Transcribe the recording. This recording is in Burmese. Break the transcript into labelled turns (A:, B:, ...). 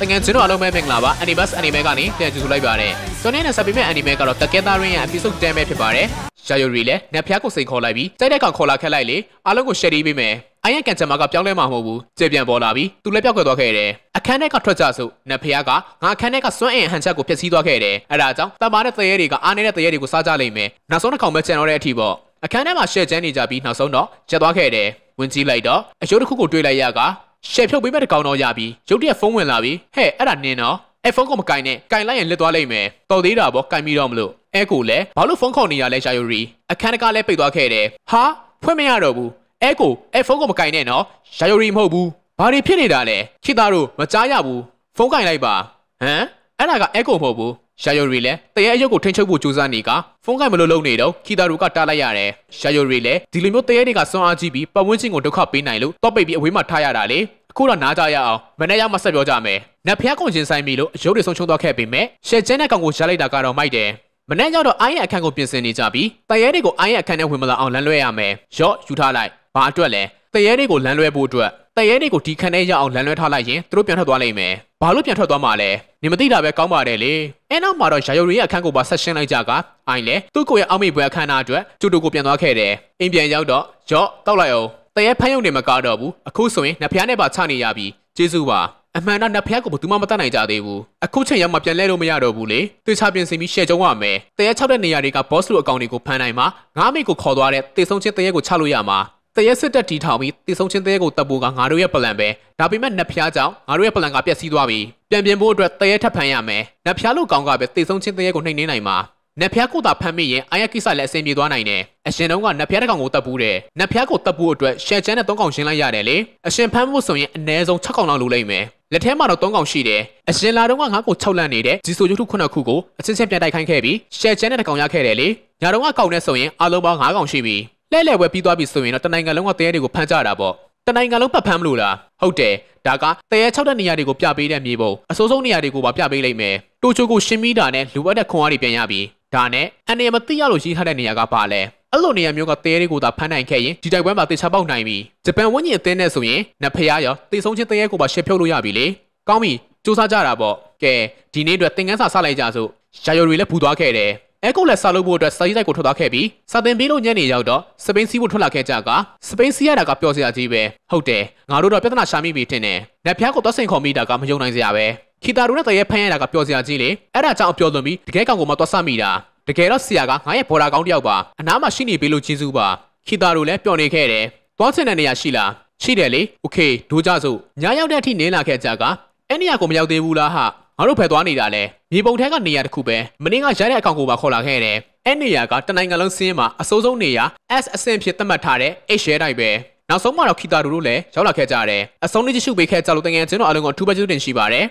A: တကယ်ကျွန်တော်အားလုံးပဲမင်္ဂလာပါ Anibus Anime ကနေပြန်ကြည့်လိုက်ပါတယ်ကျွန်တော်နဲ့ဆက်ပြီးမဲ့ Anime ကတော့တကယ်သားရင်းရဲ့ episode 10ပဲဖြစ်ပါတယ်ရာယိုရီလည်းနတ်ဖျားကိုစိန်ခေါ်လိုက်ပြီးတိုက်တဲ့ကောင်ခေါ်လာခက်လိုက်လေအားလုံးကိုရှယ်တီးပေးမယ်အိုင်ရန်ကန်ချမကပြောင်းလဲမှာမဟုတ်ဘူးကြေပြန်ပေါ်လာပြီးသူလည်းပြောက်ကွက်သွားခဲ့တယ်အခန်းထဲကထွက်ကြဆိုနတ်ဖျားကငါအခန်းထဲကစွန့်အင်ဟန်ချက်ကိုဖျက်ဆီးသွားခဲ့တယ်အဲဒါကြောင့်တမ္မာတဲ့တရေတွေကအားနေတဲ့တရေတွေကိုစားကြလိမ့်မယ်နောက်ဆုံးတစ်ခေါက်ပဲကျန်တော့တဲ့အထိပေါ့အခန်းထဲမှာရှယ်ချမ်းနေကြပြီးနောက်ဆုံးတော့ချက်သွားခဲ့တယ်ဝင်ကြည့်လိုက်တော့အယုတ်တစ်ခုကိုတွေးလိုက်ရကရှယ်ဖြုတ်ပေးမဲ့တကောင်တော့ရပြီရုတ်တရက်ဖုန်းဝင်လာပြီဟဲ့အဲ့ဒါနင်းတော့အဲဖုန်းကိုမကင်နဲ့ကင်လိုက်ရင်လစ်သွားလိမ့်မယ်တော်သေးတာပေါ့ကင်ပြီးတော့မလို့အဲကိုလည်းဘာလို့ဖုန်းခေါ်နေရလဲရှာယိုရီအခန်းတကာလည်းပိတ်သွားခဲ့တယ်ဟာဖွင့်မရတော့ဘူးအဲကိုအဲဖုန်းကိုမကင်နဲ့နော်ရှာယိုရီမဟုတ်ဘူးဘာတွေဖြစ်နေတာလဲခေသားတို့မကြားရဘူးဖုန်းကင်လိုက်ပါဟမ်အဲ့ဒါကအဲကိုမဟုတ်ဘူးရှာယိုရီလည်းတရဲအယုတ်ကိုထိန်းချုပ်ဖို့ကြိုးစားနေကဖုန်းကမလို့လုံးနေတော့ခီတာရူကတားလိုက်ရတယ်။ရှာယိုရီလည်းဒီလိုမျိုးတရဲတွေကစွမ်းအားကြီးပြီးပတ်ဝန်းကျင်ကိုဒုက္ခပေးနိုင်လို့တော့ပိတ်ပြီးအဝေးမှာထားရတာလေ။အခုတော့နားကြရအောင်မနေ့ကမဆက်ပြောကြမယ်။နတ်ဖျားကုန်ချင်းဆိုင်ပြီးလို့အယုတ်တွေဆုံးချုံသွားခဲ့ပေမဲ့ရှယ်ကျန်းတဲ့ကောင်ကိုရှာလိုက်တာကတော့မိုက်တယ်။မနေ့ကတော့အိုင်းရဲ့အခန်းကိုပြင်ဆင်နေကြပြီးတရဲတွေကိုအိုင်းရဲ့အခန်းထဲဝင်မလာအောင်လမ်းလွှဲရမယ်။ရော့ယူထားလိုက်။ဘာအတွက်လဲ။တရဲတွေကိုလမ်းလွှဲဖို့အတွက်တရဲတွေကိုဒီခန်းထဲရအောင်လမ်းလွှဲထားလိုက်ရင်သူတို့ပြန်ထွက်သွားလိမ့်မယ်။ဘာလို့ပြန်ထွက်သွားမှာလဲ။နေမသိတာပဲကောင်းပါတယ်လေ။အဲနောက်မှာတော့ရာယုံရင်းရဲ့အခန်းကိုပါဆက်ရှင်းလိုက်ကြကအိုင်လေသူ့ကိုရဲ့အောက်မေ့ပွဲအခမ်းအနားအတွက်ကျူတိုကိုပြန်သွားခဲ့တယ်။အိမ်ပြန်ရောက်တော့ကြော့တောက်လိုက်အောင်တရဲဖမ်းယုံနေမကားတော့ဘူး။အခုဆိုရင်နှစ်ဖျားနဲ့ပါချနေရပြီ။ကျေးဇူးပါ။အမှန်တော့နှစ်ဖက်ကိုဘယ်သူမှမတတ်နိုင်ကြသေးဘူးအခုချိန်ရောက်မှပြန်လဲလို့မရတော့ဘူးလေသေချာပြင်ဆင်ပြီးရှယ်ကျုံရမယ်တရဲ၆တဲ့နေရာတွေက boss လူအကောင်တွေကိုဖမ်းနိုင်မှာငါးမိကိုခေါ်သွားတဲ့တေဆုံးချင်းတရဲကိုချလို့ရမှာတရက်စစ်တက်တီထောင်ပြီးတိဆုံးချင်းတဲကိုတပ်ဖို့ကငါတို့ရဲ့ပလန်ပဲဒါပေမဲ့နှစ်ဖျားကြောင့်ငါတို့ရဲ့ပလန်ကပျက်စီးသွားပြီပြန်ပြင်ဖို့အတွက်တရက်ထပ်ဖန်ရမယ်နှစ်ဖျားလို့ကောင်းကပဲတိဆုံးချင်းတဲကိုနှိမ့်နှင်းနိုင်မှာနှစ်ဖျားကိုသာဖမ်းမိရင်အိုင်ယက်ကိစ္စလည်းအဆင်ပြေသွားနိုင်တယ်အရှင်တုံးကနှစ်ဖျားတစ်ကောင်ကိုတပ်ဘူးတယ်နှစ်ဖျားကိုတပ်ဖို့အတွက်ရှယ်ချန်နဲ့သုံးကောင်ရှင်းလိုက်ရတယ်လေအရှင်ဖမ်းဖို့ဆိုရင်အနည်းဆုံး6ကောင်လောက်လိုလိမ့်မယ်လက်ထဲမှာတော့3កောင်ရှိတယ်။အရှင်လာတော့ကငါ့ကို6လန့်နေတယ်။ဂျီဆိုရုပ်ထု9ခုကိုအချင်းချင်းပြန်တိုက်ခိုင်းခဲ့ပြီးရှယ်ချန်နဲ့တကောင်ရခဲ့တယ်လေ။ညာတော့ကကောင်နဲ့ဆိုရင်အလုံးပေါင်း9កောင်ရှိပြီလဲလဲဝဲပြီးသွားပြီဆိုရင်တော့တနိုင်ငံလုံးကတဲရဲတွေကိုဖမ်းကြတာပေါ့တနိုင်ငံလုံးပတ်ဖမ်းမလို့လားဟုတ်တယ်ဒါကတရဲ6တဲ့နေရာတွေကိုပြပေးတဲ့မြေပုံအစိုးဆုံးနေရာတွေကိုပါပြပေးလိုက်မယ်တိုချိုကိုရှင်းမိတာနဲ့လူအပ်တဲ့ခွန်အားတွေပြန်ရပြီဒါနဲ့အန်ရမသိရလို့ရေးထားတဲ့နေရာကပါလဲအဲ့လိုနေရာမျိုးကတဲတွေကိုသာဖမ်းနိုင်ခဲ့ရင်ဒီတိုက်ပွဲမှာတေချာပေါက်နိုင်ပြီဂျပန်ဝန်းကျင်အသင်းနဲ့ဆိုရင်နဖျားရောတေဆုံးချင်းတဲရဲကိုပါရှက်ဖြုတ်လို့ရပြီလေကောင်းပြီစူးစမ်းကြတာပေါ့ကဲဒီနေ့အတွက်သင်ခန်းစာစလိုက်ကြစို့ရာယော်တွေလည်းဖူသွားခဲ့တယ်အဲကုတ်လက်ဆလုပ်ဖို့အတွက်စာရေးတိုက်ကိုထွက်သွားခဲ့ပြီးစာတင်ပေးလို့ညနေရောက်တော့စပိန်စီးဖို့ထွက်လာခဲ့ကြကစပိန်စီးရတာကပျော်စရာကြီးပဲဟုတ်တယ်ငါတို့တော့ပြဿနာရှာမိပြီတင်တယ်နတ်ဖျားကိုသွားဆင်ခေါ်မိတာကမယုံနိုင်စရာပဲခီတာတို့နဲ့တရေဖမ်းရတာကပျော်စရာကြီးလေအဲ့ဒါကြောင့်အပျော်လွန်ပြီးတကယ်ကောင်ကိုမှသွားဆမိတာတကယ်တော့ဆရာကငါရဲ့ဘော်ဒါကောင်းတယောက်ပါအနားမှာရှိနေပြီလို့ကျေးဇူးပါခီတာတို့လည်းပျော်နေခဲ့တယ်သွားချင်တဲ့နေရာရှိလားရှိတယ်လေโอเคဒိုးကြစို့ညရောက်တဲ့အထိနင်းလာခဲ့ကြကအဲ့နေရာကိုမရောက်သေးဘူးလားဟာငါတို့ဖယ်သွားနေတာလဲမြေပုံထဲကနေရာတစ်ခုပဲမင်းကရတဲ့အကောင့်ကိုပါခေါ်လာခဲ့တယ်အဲ့နေရာကတနိုင်ငံလုံးစင်းမှာအစိုးဆုံးနေရာ S အဆင့်ဖြစ်သတ်မှတ်ထားတဲ့ H ရဲတိုင်းပဲနောက်ဆုံးမှာတော့ခီတာတို့လည်းရောက်လာခဲ့ကြတယ်အဆုံးလေးကြည့်ရှုပေးခဲ့ကြလို့တကယ်ကျွန်တော်အလုံးကအထူးပဲကျေးဇူးတင်ရှိပါတယ်